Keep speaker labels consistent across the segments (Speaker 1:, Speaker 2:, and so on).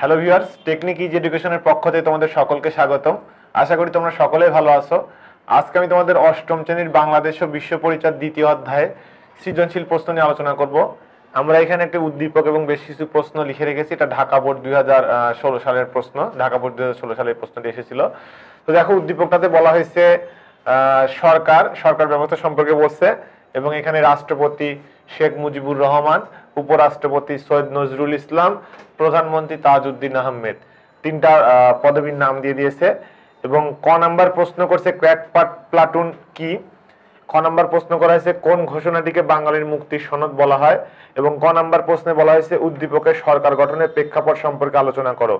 Speaker 1: hello viewers technique is এডুকেশনের পক্ষ থেকে তোমাদের সকলকে স্বাগতম আশা করি তোমরা সকলেই ভালো আছো আজকে আমি তোমাদের অষ্টম শ্রেণীর বাংলাদেশ ও বিশ্ব পরিচয় দ্বিতীয় অধ্যায়ে সৃজনশীল প্রশ্ন নিয়ে আলোচনা করব আমরা এখানে একটি উদ্দীপক এবং বেশ কিছু প্রশ্ন লিখে রেখেছি এটা ঢাকা বোর্ড দুই সালের প্রশ্ন ঢাকা বোর্ড দুই সালের প্রশ্নটি এসেছিল তো দেখো উদ্দীপকটাতে বলা হয়েছে সরকার সরকার ব্যবস্থা সম্পর্কে বলছে এবং এখানে রাষ্ট্রপতি শেখ মুজিবুর রহমান উপরাষ্ট্রপতি সৈয়দ নজরুল ইসলাম প্রধানমন্ত্রী তাজউদ্দিন আহমেদ তিনটা পদবীর নাম দিয়ে দিয়েছে এবং ক নাম্বার প্রশ্ন করছে ক্র্যাক প্লাটুন কি ক নাম্বার প্রশ্ন করা হয়েছে কোন ঘোষণাটিকে বাঙালির মুক্তির সনদ বলা হয় এবং ক নাম্বার প্রশ্নে বলা হয়েছে উদ্দীপকের সরকার গঠনের প্রেক্ষাপট সম্পর্কে আলোচনা করো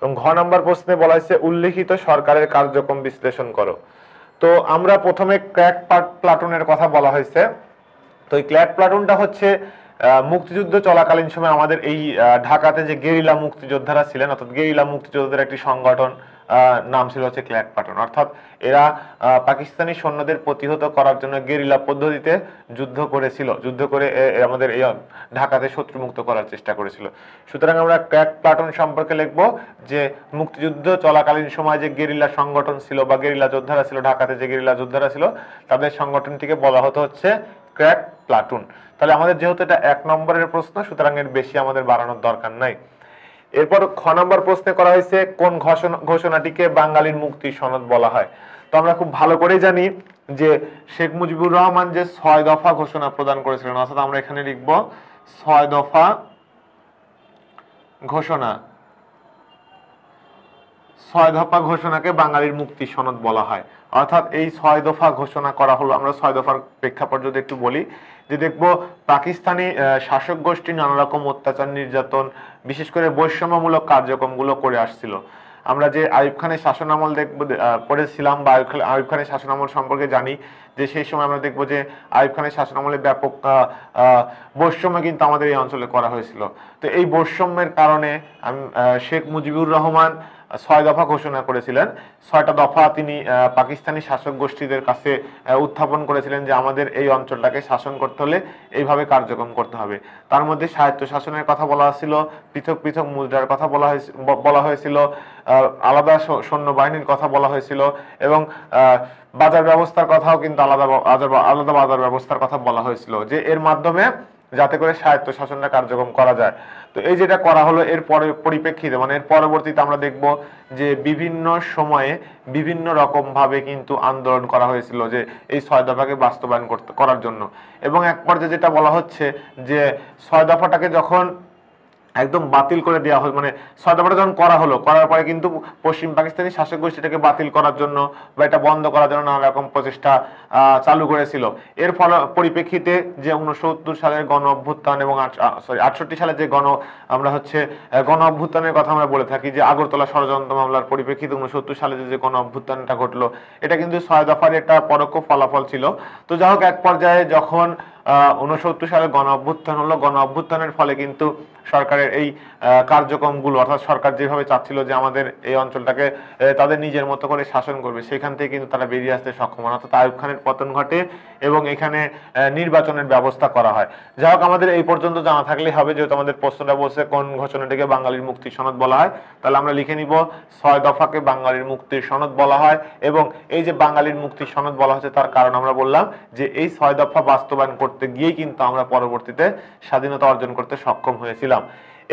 Speaker 1: এবং ঘ নাম্বার প্রশ্নে বলা হয়েছে উল্লিখিত সরকারের কার্যক্রম বিশ্লেষণ করো তো আমরা প্রথমে ক্র্যাক প্লাটুনের কথা বলা হয়েছে তো এই ক্ল্যাক প্লাটুনটা হচ্ছে মুক্তিযুদ্ধ চলাকালীন সময় আমাদের এই ঢাকাতে যে গেরিলা মুক্তিযোদ্ধারা ছিলেন অর্থাৎ গেরিলা মুক্তিযোদ্ধাদের একটি সংগঠন নাম ছিল হচ্ছে ক্ল্যাক পাটন অর্থাৎ এরা পাকিস্তানি সৈন্যদের প্রতিহত করার জন্য গেরিলা পদ্ধতিতে যুদ্ধ করেছিল যুদ্ধ করে আমাদের এই ঢাকাতে শত্রুমুক্ত করার চেষ্টা করেছিল সুতরাং আমরা ক্ল্যাক পাঠন সম্পর্কে লিখব যে মুক্তিযুদ্ধ চলাকালীন সময় যে গেরিলা সংগঠন ছিল বা গেরিলা যোদ্ধারা ছিল ঢাকাতে যে গেরিলা যোদ্ধারা ছিল তাদের সংগঠনটিকে বলা হতো হচ্ছে ক্র্যাক প্লাটুন তাহলে আমাদের যেহেতু এটা এক নম্বরের প্রশ্ন সুতরাং এর বেশি আমাদের বাড়ানোর দরকার নাই এরপর খ নম্বর প্রশ্নে করা হয়েছে কোন ঘোষণাটিকে বাঙালির মুক্তি সনদ বলা হয় তো আমরা খুব ভালো করে জানি যে শেখ মুজিবুর রহমান যে ছয় দফা ঘোষণা প্রদান করেছিলেন অর্থাৎ আমরা এখানে লিখব ছয় দফা ঘোষণা ছয় দফা ঘোষণাকে বাঙালির মুক্তি সনদ বলা হয় অর্থাৎ এই ছয় দফা ঘোষণা করা হলো আমরা ছয় দফার প্রেক্ষাপট যদি একটু বলি যে দেখব পাকিস্তানি শাসক গোষ্ঠী নানা রকম অত্যাচার নির্যাতন বিশেষ করে বৈষম্যমূলক কার্যক্রমগুলো করে আসছিল আমরা যে আয়ুব খানের শাসনামল দেখব পড়েছিলাম বা আয়ুব খানের শাসনামল সম্পর্কে জানি যে সেই সময় আমরা দেখব যে আয়ুব খানের শাসনামলে ব্যাপক বৈষম্য কিন্তু আমাদের এই অঞ্চলে করা হয়েছিল তো এই বৈষম্যের কারণে শেখ মুজিবুর রহমান ছয় দফা ঘোষণা করেছিলেন ছয়টা দফা তিনি পাকিস্তানি শাসক গোষ্ঠীদের কাছে উত্থাপন করেছিলেন যে আমাদের এই অঞ্চলটাকে শাসন করতে হলে এইভাবে কার্যক্রম করতে হবে তার মধ্যে সাহিত্য শাসনের কথা বলা হয়েছিল পৃথক পৃথক মুদ্রার কথা বলা হয়েছে বলা হয়েছিল আলাদা সৈন্যবাহিনীর কথা বলা হয়েছিল এবং বাজার ব্যবস্থার কথাও কিন্তু আলাদা আলাদা বাজার ব্যবস্থার কথা বলা হয়েছিল যে এর মাধ্যমে যাতে করে সাহিত্য শাসনটা কার্যক্রম করা যায় তো এই যেটা করা হলো এর পরে পরিপ্রেক্ষিতে মানে এর পরবর্তীতে আমরা দেখব যে বিভিন্ন সময়ে বিভিন্ন রকম ভাবে কিন্তু আন্দোলন করা হয়েছিল যে এই ছয় দফাকে বাস্তবায়ন করতে করার জন্য এবং এক পর্যায়ে যেটা বলা হচ্ছে যে ছয় দফাটাকে যখন একদম বাতিল করে দেওয়া হলো মানে সদাবাটা যখন করা হলো করার পরে কিন্তু পশ্চিম পাকিস্তানি শাসক গোষ্ঠীটাকে বাতিল করার জন্য বা এটা বন্ধ করার জন্য নানা রকম প্রচেষ্টা চালু করেছিল এর ফল পরিপ্রেক্ষিতে যে উনসত্তর সালের গণ অভ্যুত্থান এবং সরি আটষট্টি সালে যে গণ আমরা হচ্ছে গণ অভ্যুত্থানের কথা আমরা বলে থাকি যে আগরতলা ষড়যন্ত্র মামলার পরিপ্রেক্ষিতে উনসত্তর সালে যে গণ অভ্যুত্থানটা ঘটলো এটা কিন্তু ছয় দফার একটা পরোক্ষ ফলাফল ছিল তো যাই হোক এক পর্যায়ে যখন উনসত্তর সালে গণ অভ্যুত্থান হলো গণ অভ্যুত্থানের ফলে কিন্তু সরকারের এই কার্যক্রমগুলো অর্থাৎ সরকার যেভাবে চাচ্ছিল যে আমাদের এই অঞ্চলটাকে তাদের নিজের মতো করে শাসন করবে সেখান থেকে কিন্তু তারা বেরিয়ে আসতে সক্ষম হন অর্থাৎ আয়ুব খানের পতন ঘটে এবং এখানে নির্বাচনের ব্যবস্থা করা হয় যাই হোক আমাদের এই পর্যন্ত জানা থাকলেই হবে যেহেতু আমাদের প্রশ্নটা বলছে কোন ঘোষণাটিকে বাঙালির মুক্তি সনদ বলা হয় তাহলে আমরা লিখে নিব ছয় দফাকে বাঙালির মুক্তির সনদ বলা হয় এবং এই যে বাঙালির মুক্তি সনদ বলা হচ্ছে তার কারণ আমরা বললাম যে এই ছয় দফা বাস্তবায়ন করতে করতে গিয়ে কিন্তু আমরা পরবর্তীতে স্বাধীনতা অর্জন করতে সক্ষম হয়েছিলাম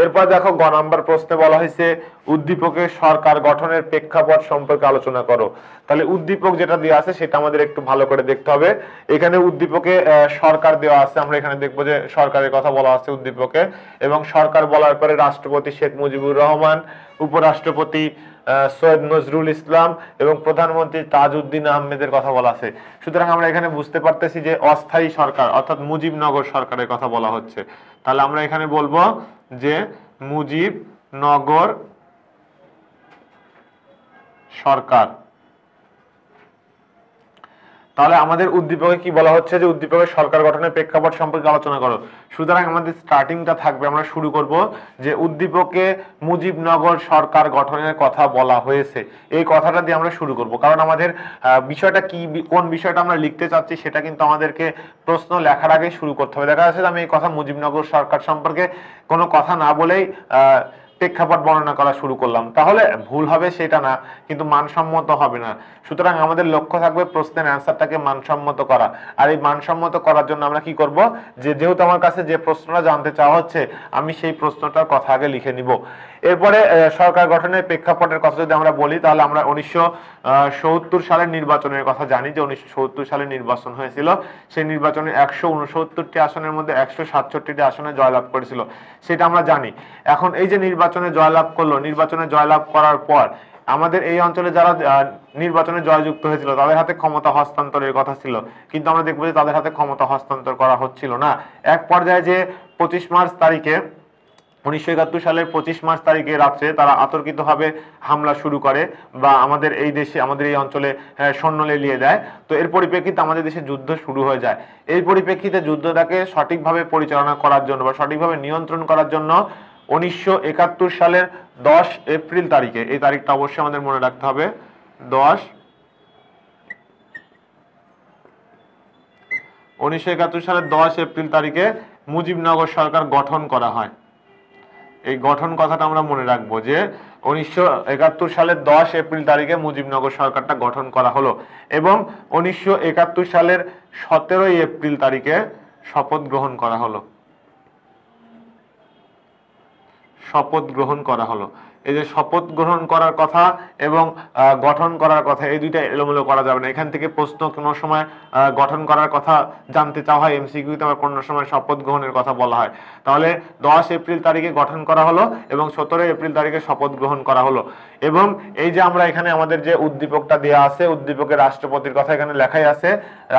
Speaker 1: এরপর দেখো গ নাম্বার প্রশ্নে বলা হয়েছে উদ্দীপকের সরকার গঠনের প্রেক্ষাপট সম্পর্কে আলোচনা করো তাহলে উদ্দীপক যেটা দেওয়া আছে সেটা আমাদের একটু ভালো করে দেখতে হবে এখানে উদ্দীপকে সরকার দেওয়া আছে আমরা এখানে দেখবো যে সরকারের কথা বলা আছে উদ্দীপকে এবং সরকার বলার পরে রাষ্ট্রপতি শেখ মুজিবুর রহমান উপরাষ্ট্রপতি সৈয়দ নজরুল ইসলাম এবং প্রধানমন্ত্রী তাজউদ্দিন আহমেদের কথা বলা আছে সুতরাং আমরা এখানে বুঝতে পারতেছি যে অস্থায়ী সরকার অর্থাৎ মুজিবনগর সরকারের কথা বলা হচ্ছে তাহলে আমরা এখানে বলবো যে মুজিব নগর সরকার তাহলে আমাদের উদ্দীপকে কি বলা হচ্ছে যে উদ্দীপকের সরকার গঠনের প্রেক্ষাপট সম্পর্কে আলোচনা করো সুতরাং আমাদের স্টার্টিংটা থাকবে আমরা শুরু করব যে উদ্দীপকে মুজিবনগর সরকার গঠনের কথা বলা হয়েছে এই কথাটা দিয়ে আমরা শুরু করব কারণ আমাদের বিষয়টা কি কোন বিষয়টা আমরা লিখতে চাচ্ছি সেটা কিন্তু আমাদেরকে প্রশ্ন লেখার আগে শুরু করতে হবে দেখা যাচ্ছে আমি এই কথা মুজিবনগর সরকার সম্পর্কে কোনো কথা না বলেই প্রেক্ষাপট বর্ণনা করা শুরু করলাম তাহলে ভুল হবে সেটা না কিন্তু মানসম্মত হবে না সুতরাং আমাদের লক্ষ্য থাকবে প্রশ্নের অ্যান্সারটাকে মানসম্মত করা আর এই মানসম্মত করার জন্য আমরা কি করব যে যেহেতু আমার কাছে যে প্রশ্নটা জানতে চাওয়া হচ্ছে আমি সেই প্রশ্নটার কথা আগে লিখে নিব এরপরে সরকার গঠনের প্রেক্ষাপটের কথা যদি আমরা বলি তাহলে আমরা উনিশশো সত্তর সালের নির্বাচনের কথা জানি যে উনিশশো সত্তর সালে নির্বাচন হয়েছিল সেই নির্বাচনে একশো আসনের মধ্যে একশো সাতষট্টিটি আসনে জয়লাভ করেছিল সেটা আমরা জানি এখন এই যে নির্বাচন নির্বাচনে জয়লাভ করলো নির্বাচনে জয়লাভ করার পর আমাদের এই অঞ্চলে যারা নির্বাচনে জয়যুক্ত হয়েছিল তাদের হাতে ক্ষমতা হস্তান্তরের কথা ছিল কিন্তু আমরা দেখবো যে তাদের হাতে ক্ষমতা হস্তান্তর করা হচ্ছিল না এক পর্যায়ে যে পঁচিশ মার্চ তারিখে উনিশশো একাত্তর সালের পঁচিশ মার্চ তারিখে রাত্রে তারা আতর্কিতভাবে হামলা শুরু করে বা আমাদের এই দেশে আমাদের এই অঞ্চলে সৈন্য হ্যাঁ, লেলিয়ে দেয় তো এর পরিপ্রেক্ষিতে আমাদের দেশে যুদ্ধ শুরু হয়ে যায় এই পরিপ্রেক্ষিতে যুদ্ধটাকে সঠিকভাবে পরিচালনা করার জন্য বা সঠিকভাবে নিয়ন্ত্রণ করার জন্য উনিশশো সালের দশ এপ্রিল তারিখে এই তারিখটা অবশ্যই আমাদের মনে রাখতে হবে দশ উনিশশো একাত্তর সালের দশ এপ্রিল তারিখে মুজিবনগর সরকার গঠন করা হয় এই গঠন কথাটা আমরা মনে রাখবো যে উনিশশো একাত্তর সালের দশ এপ্রিল তারিখে মুজিবনগর সরকারটা গঠন করা হলো এবং উনিশশো একাত্তর সালের সতেরোই এপ্রিল তারিখে শপথ গ্রহণ করা হলো শপথ গ্রহণ করা হলো এই যে শপথ গ্রহণ করার কথা এবং গঠন করার কথা এই দুইটা এলোমেলো করা যাবে না এখান থেকে প্রশ্ন কোনো সময় গঠন করার কথা জানতে চাওয়া হয় এমসিকিউতে আবার কোনো সময় শপথ গ্রহণের কথা বলা হয় তাহলে দশ এপ্রিল তারিখে গঠন করা হলো এবং সতেরো এপ্রিল তারিখে শপথ গ্রহণ করা হলো এবং এই যে আমরা এখানে আমাদের যে উদ্দীপকটা দেওয়া আছে উদ্দীপকের রাষ্ট্রপতির কথা এখানে লেখাই আছে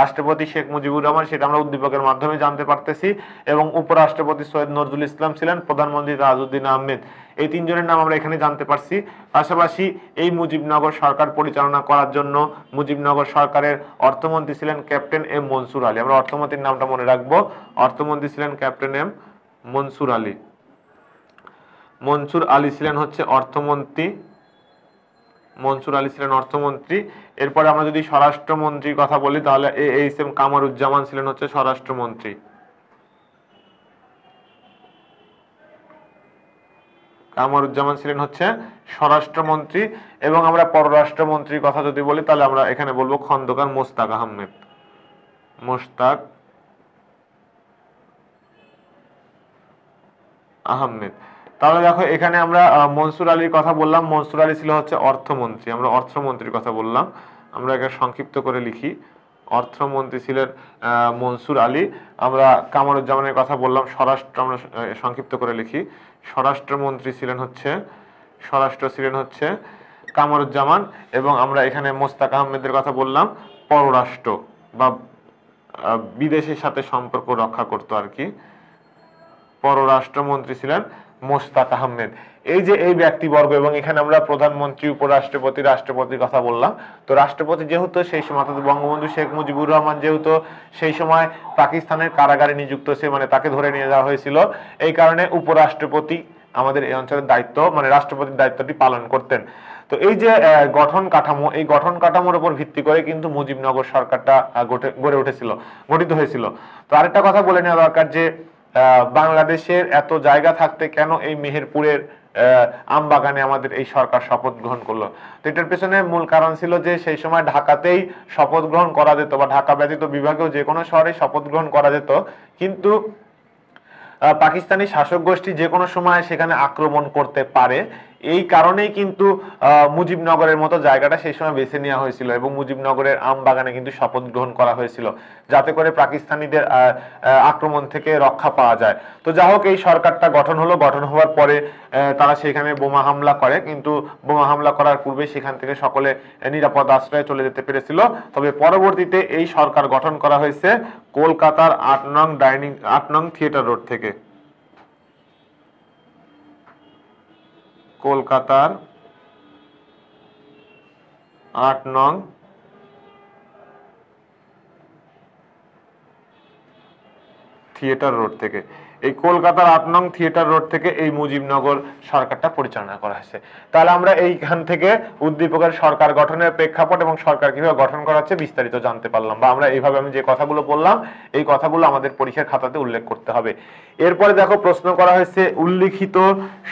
Speaker 1: রাষ্ট্রপতি শেখ মুজিবুর রহমান সেটা আমরা উদ্দীপকের মাধ্যমে জানতে পারতেছি এবং উপরাষ্ট্রপতি সৈয়দ নজরুল ইসলাম ছিলেন প্রধানমন্ত্রী রাজউদ্দিন আহমেদ এই তিনজনের নাম আমরা এখানে জানতে পারছি পাশাপাশি এই মুজিবনগর সরকার পরিচালনা করার জন্য মুজিবনগর সরকারের অর্থমন্ত্রী ছিলেন ক্যাপ্টেন এম মনসুর আলী আমরা অর্থমন্ত্রীর নামটা মনে রাখবো অর্থমন্ত্রী ছিলেন ক্যাপ্টেন এম মনসুর আলী মনসুর আলী ছিলেন হচ্ছে অর্থমন্ত্রী মনসুর আলী ছিলেন অর্থমন্ত্রী এরপরে আমরা যদি স্বরাষ্ট্রমন্ত্রীর কথা বলি তাহলে এ এইচ এম কামারুজ্জামান ছিলেন হচ্ছে স্বরাষ্ট্রমন্ত্রী কামরুজ্জামান ছিলেন হচ্ছে স্বরাষ্ট্রমন্ত্রী এবং আমরা পররাষ্ট্রমন্ত্রীর কথা যদি বলি তাহলে আমরা এখানে বলবো খন্দকার মোস্তাক আহমেদ মোস্তাক আহমেদ তাহলে দেখো এখানে আমরা মনসুর আলীর কথা বললাম মনসুর আলী ছিল হচ্ছে অর্থমন্ত্রী আমরা অর্থমন্ত্রীর কথা বললাম আমরা এটা সংক্ষিপ্ত করে লিখি অর্থমন্ত্রী ছিলেন মনসুর আলী আমরা কামরুজ্জামানের কথা বললাম স্বরাষ্ট্র আমরা সংক্ষিপ্ত করে লিখি স্বরাষ্ট্রমন্ত্রী ছিলেন হচ্ছে স্বরাষ্ট্র ছিলেন হচ্ছে কামরুজ্জামান এবং আমরা এখানে মোস্তাক আহমেদের কথা বললাম পররাষ্ট্র বা বিদেশের সাথে সম্পর্ক রক্ষা করতো আর কি পররাষ্ট্রমন্ত্রী ছিলেন মোস্তাক আহমেদ এই যে এই ব্যক্তিবর্গ এবং এখানে আমরা প্রধানমন্ত্রী উপরাষ্ট্রপতি রাষ্ট্রপতির কথা বললাম তো রাষ্ট্রপতি যেহেতু সেই সময় অর্থাৎ বঙ্গবন্ধু শেখ মুজিবুর রহমান যেহেতু সেই সময় পাকিস্তানের কারাগারে নিযুক্ত সে মানে তাকে ধরে নিয়ে যাওয়া হয়েছিল এই কারণে উপরাষ্ট্রপতি আমাদের এই অঞ্চলের দায়িত্ব মানে রাষ্ট্রপতির দায়িত্বটি পালন করতেন তো এই যে গঠন কাঠামো এই গঠন কাঠামোর উপর ভিত্তি করে কিন্তু মুজিবনগর সরকারটা গড়ে উঠেছিল গঠিত হয়েছিল তো আরেকটা কথা বলে নেওয়া দরকার যে বাংলাদেশের এত জায়গা থাকতে কেন এই মেহেরপুরের আমবাগানে আমাদের এই সরকার শপথ গ্রহণ করলো তো এটার পেছনে মূল কারণ ছিল যে সেই সময় ঢাকাতেই শপথ গ্রহণ করা যেত বা ঢাকা ব্যতীত বিভাগেও যে কোনো শহরে শপথ গ্রহণ করা যেত কিন্তু পাকিস্তানি শাসক গোষ্ঠী যে কোনো সময় সেখানে আক্রমণ করতে পারে এই কারণেই কিন্তু মুজিবনগরের মতো জায়গাটা সেই সময় বেছে নেওয়া হয়েছিল এবং মুজিবনগরের আম বাগানে কিন্তু শপথ গ্রহণ করা হয়েছিল যাতে করে পাকিস্তানিদের আক্রমণ থেকে রক্ষা পাওয়া যায় তো যা হোক এই সরকারটা গঠন হলো গঠন হওয়ার পরে তারা সেখানে বোমা হামলা করে কিন্তু বোমা হামলা করার পূর্বে সেখান থেকে সকলে নিরাপদ আশ্রয়ে চলে যেতে পেরেছিল তবে পরবর্তীতে এই সরকার গঠন করা হয়েছে কলকাতার আট নং ডাইনিং আট নং থিয়েটার রোড থেকে कलकार आठ नंग थिएटर रोड थे এই কলকাতার আট নং থিয়েটার রোড থেকে এই মুজিবনগর সরকারটা পরিচালনা করা হয়েছে তাহলে আমরা এইখান থেকে উদ্দীপকের সরকার গঠনের প্রেক্ষাপট এবং সরকার কিভাবে গঠন করা হচ্ছে বিস্তারিত জানতে পারলাম বা আমরা এইভাবে আমি যে কথাগুলো বললাম এই কথাগুলো আমাদের পরীক্ষার খাতাতে উল্লেখ করতে হবে এরপরে দেখো প্রশ্ন করা হয়েছে উল্লিখিত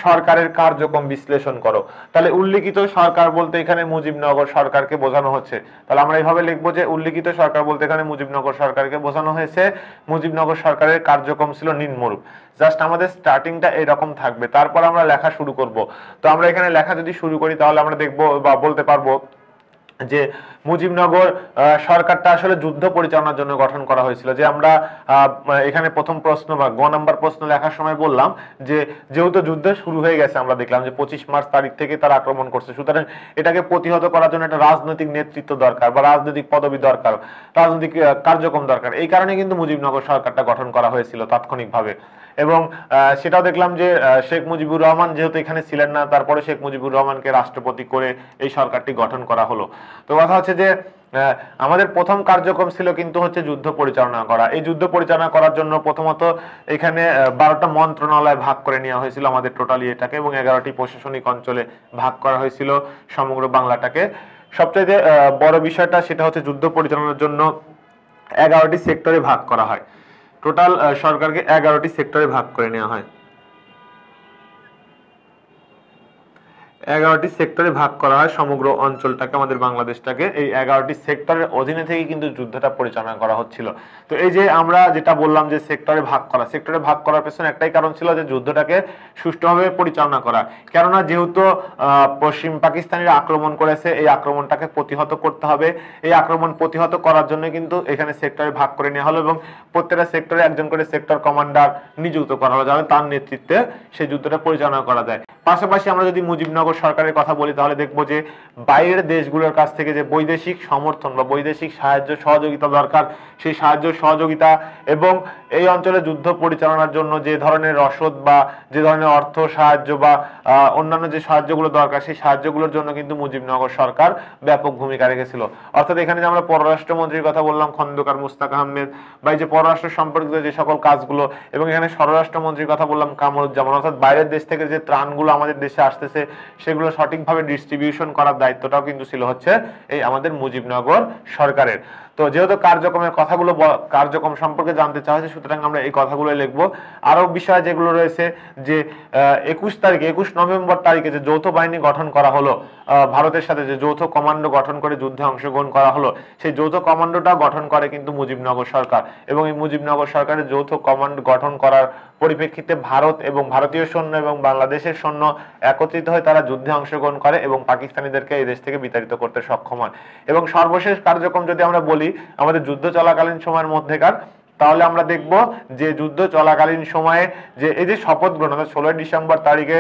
Speaker 1: সরকারের কার্যক্রম বিশ্লেষণ করো তাহলে উল্লিখিত সরকার বলতে এখানে মুজিবনগর সরকারকে বোঝানো হচ্ছে তাহলে আমরা এইভাবে লিখবো যে উল্লিখিত সরকার বলতে এখানে মুজিবনগর সরকারকে বোঝানো হয়েছে মুজিবনগর সরকারের কার্যক্রম ছিল নিম্নরূপ জাস্ট আমাদের স্টার্টিংটা এরকম থাকবে তারপর আমরা লেখা শুরু করব তো আমরা এখানে লেখা যদি শুরু করি তাহলে আমরা দেখব বা বলতে পারবো যে মুজিবনগর সরকারটা আসলে যুদ্ধ পরিচালনার জন্য গঠন করা হয়েছিল যে আমরা এখানে প্রথম প্রশ্ন বা গ নাম্বার প্রশ্ন লেখার সময় বললাম যে যেহেতু যুদ্ধ শুরু হয়ে গেছে আমরা দেখলাম যে পঁচিশ মার্চ তারিখ থেকে তারা আক্রমণ করছে সুতরাং এটাকে প্রতিহত করার জন্য একটা রাজনৈতিক নেতৃত্ব দরকার বা রাজনৈতিক পদবি দরকার রাজনৈতিক কার্যক্রম দরকার এই কারণে কিন্তু মুজিবনগর সরকারটা গঠন করা হয়েছিল তাৎক্ষণিকভাবে এবং সেটাও দেখলাম যে শেখ মুজিবুর রহমান যেহেতু এখানে ছিলেন না তারপরে শেখ মুজিবুর রহমানকে রাষ্ট্রপতি করে এই সরকারটি গঠন করা হলো তো কথা হচ্ছে যে আমাদের প্রথম কার্যক্রম ছিল কিন্তু হচ্ছে যুদ্ধ পরিচালনা করা এই যুদ্ধ পরিচালনা করার জন্য প্রথমত এখানে বারোটা মন্ত্রণালয় ভাগ করে নেওয়া হয়েছিল আমাদের টোটালি এটাকে এবং এগারোটি প্রশাসনিক অঞ্চলে ভাগ করা হয়েছিল সমগ্র বাংলাটাকে সবচেয়ে বড় বিষয়টা সেটা হচ্ছে যুদ্ধ পরিচালনার জন্য এগারোটি সেক্টরে ভাগ করা হয় টোটাল সরকারকে এগারোটি সেক্টরে ভাগ করে নেওয়া হয় এগারোটি সেক্টরে ভাগ করা হয় সমগ্র অঞ্চলটাকে আমাদের বাংলাদেশটাকে এই এগারোটি সেক্টরের অধীনে থেকে কিন্তু যুদ্ধটা পরিচালনা করা হচ্ছিল তো এই যে আমরা যেটা বললাম যে সেক্টরে ভাগ করা সেক্টরে ভাগ করার পেছনে একটাই কারণ ছিল যে যুদ্ধটাকে সুষ্ঠুভাবে পরিচালনা করা কেননা যেহেতু পশ্চিম পাকিস্তানের আক্রমণ করেছে এই আক্রমণটাকে প্রতিহত করতে হবে এই আক্রমণ প্রতিহত করার জন্য কিন্তু এখানে সেক্টরে ভাগ করে নেওয়া হলো এবং প্রত্যেকটা সেক্টরে একজন করে সেক্টর কমান্ডার নিযুক্ত করা হলো যাবে তার নেতৃত্বে সেই যুদ্ধটা পরিচালনা করা যায় পাশাপাশি আমরা যদি মুজিবনগর সরকারের কথা বলি তাহলে দেখব যে বাইরের দেশগুলোর কাছ থেকে যে বৈদেশিক সমর্থন বা বৈদেশিক সাহায্য সহযোগিতা দরকার সেই সাহায্য সহযোগিতা এবং এই অঞ্চলে যুদ্ধ পরিচালনার জন্য যে ধরনের রসদ বা যে ধরনের অর্থ সাহায্য বা অন্যান্য যে সাহায্যগুলো দরকার সেই সাহায্যগুলোর জন্য কিন্তু মুজিবনগর সরকার ব্যাপক ভূমিকা রেখেছিল অর্থাৎ এখানে যে আমরা পররাষ্ট্রমন্ত্রীর কথা বললাম খন্দকার মুস্তাক আহমেদ বা এই যে পররাষ্ট্র সম্পর্কিত যে সকল কাজগুলো এবং এখানে স্বরাষ্ট্রমন্ত্রীর কথা বললাম কামরুজ্জামান অর্থাৎ বাইরের দেশ থেকে যে ত্রাণগুলো যেগুলো আমাদের দেশে আসতেছে সেগুলো সঠিকভাবে ডিস্ট্রিবিউশন করার দায়িত্বটাও কিন্তু ছিল হচ্ছে এই আমাদের মুজিবনগর সরকারের তো যেহেতু কার্যক্রমের কথাগুলো কার্যক্রম সম্পর্কে জানতে চাওয়া হয়েছে সুতরাং আমরা এই কথাগুলো লিখবো আরও বিষয় যেগুলো রয়েছে যে একুশ তারিখে একুশ নভেম্বর তারিখে যে যৌথ বাহিনী গঠন করা হলো ভারতের সাথে যে যৌথ কমান্ডো গঠন করে যুদ্ধে অংশগ্রহণ করা হলো সেই যৌথ কমান্ডোটা গঠন করে কিন্তু মুজিবনগর সরকার এবং এই মুজিবনগর সরকারের যৌথ কমান্ড গঠন করার পরিপ্রেক্ষিতে ভারত এবং ভারতীয় সৈন্য এবং বাংলাদেশের সৈন্য একত্রিত হয়ে তারা যুদ্ধে অংশগ্রহণ করে এবং পাকিস্তানিদেরকে এই দেশ থেকে বিতাড়িত করতে সক্ষম হয় এবং সর্বশেষ কার্যক্রম যদি আমরা বলি আমাদের যুদ্ধ চলাকালীন সময়ের মধ্যেকার তাহলে আমরা দেখব যে যুদ্ধ চলাকালীন সময়ে যে এই যে শপথ গ্রহণ অর্থাৎ ষোলোই ডিসেম্বর তারিখে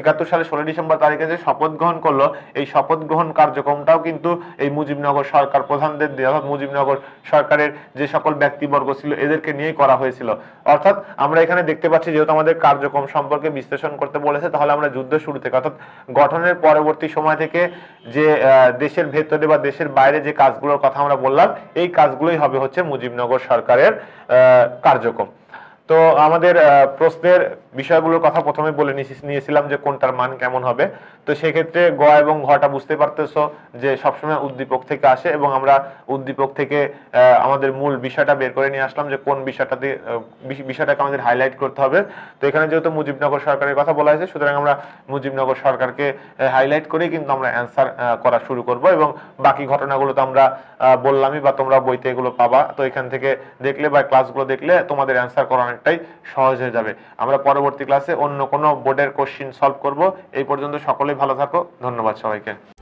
Speaker 1: একাত্তর সালে ষোলোই ডিসেম্বর তারিখে যে শপথ গ্রহণ করলো এই শপথ গ্রহণ কার্যক্রমটাও কিন্তু এই মুজিবনগর সরকার প্রধানদের অর্থাৎ মুজিবনগর সরকারের যে সকল ব্যক্তিবর্গ ছিল এদেরকে নিয়েই করা হয়েছিল অর্থাৎ আমরা এখানে দেখতে পাচ্ছি যেহেতু আমাদের কার্যক্রম সম্পর্কে বিশ্লেষণ করতে বলেছে তাহলে আমরা যুদ্ধ শুরু থেকে অর্থাৎ গঠনের পরবর্তী সময় থেকে যে দেশের ভেতরে বা দেশের বাইরে যে কাজগুলোর কথা আমরা বললাম এই কাজগুলোই হবে হচ্ছে মুজিবনগর সরকারের কার্যক্রম তো আমাদের প্রশ্নের বিষয়গুলোর কথা প্রথমে বলে নিয়েছিলাম যে কোনটার মান কেমন হবে তো সেক্ষেত্রে গ এবং ঘটা বুঝতে পারতেছো যে সবসময় উদ্দীপক থেকে আসে এবং আমরা উদ্দীপক থেকে আমাদের মূল বিষয়টা বের করে নিয়ে আসলাম যে কোন বিষয়টাতে বিষয়টাকে আমাদের হাইলাইট করতে হবে তো এখানে যেহেতু মুজিবনগর সরকারের কথা বলা হয়েছে সুতরাং আমরা মুজিবনগর সরকারকে হাইলাইট করেই কিন্তু আমরা অ্যান্সার করা শুরু করব এবং বাকি ঘটনাগুলো তো আমরা বললামই বা তোমরা বইতে এগুলো পাবা তো এখান থেকে দেখলে বা ক্লাসগুলো দেখলে তোমাদের অ্যান্সার করা অনেকটাই সহজ হয়ে যাবে আমরা পরবর্তী ক্লাসে অন্য কোনো বোর্ডের কোশ্চিন সলভ করব এই পর্যন্ত সকলেই ভালো থাকো ধন্যবাদ সবাইকে